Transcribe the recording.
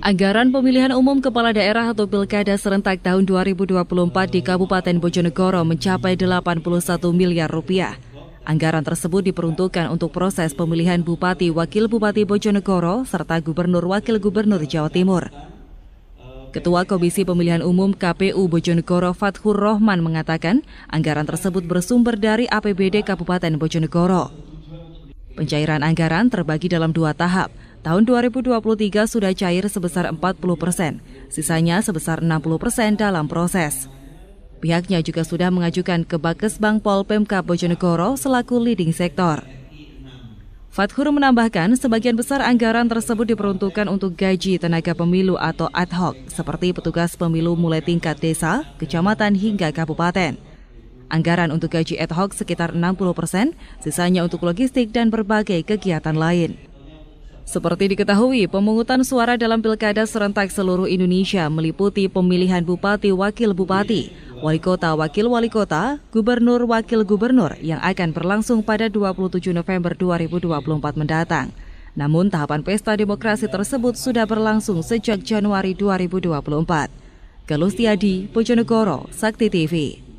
Anggaran pemilihan umum kepala daerah atau pilkada serentak tahun 2024 di Kabupaten Bojonegoro mencapai 81 miliar rupiah. Anggaran tersebut diperuntukkan untuk proses pemilihan Bupati Wakil Bupati Bojonegoro serta Gubernur Wakil Gubernur Jawa Timur. Ketua Komisi Pemilihan Umum KPU Bojonegoro Fathur Rohman mengatakan anggaran tersebut bersumber dari APBD Kabupaten Bojonegoro. Pencairan anggaran terbagi dalam dua tahap, Tahun 2023 sudah cair sebesar 40 persen, sisanya sebesar 60 persen dalam proses. Pihaknya juga sudah mengajukan ke Bakes Bank Pol Pemka Bojonegoro selaku leading sektor. Fathur menambahkan, sebagian besar anggaran tersebut diperuntukkan untuk gaji tenaga pemilu atau ad hoc, seperti petugas pemilu mulai tingkat desa, kecamatan hingga kabupaten. Anggaran untuk gaji ad hoc sekitar 60 persen, sisanya untuk logistik dan berbagai kegiatan lain. Seperti diketahui, pemungutan suara dalam pilkada serentak seluruh Indonesia meliputi pemilihan bupati, wakil bupati, wali kota, wakil wali kota, gubernur, wakil gubernur yang akan berlangsung pada 27 November 2024 mendatang. Namun tahapan pesta demokrasi tersebut sudah berlangsung sejak Januari 2024. Galustiadi, Bojonegoro, Sakti TV.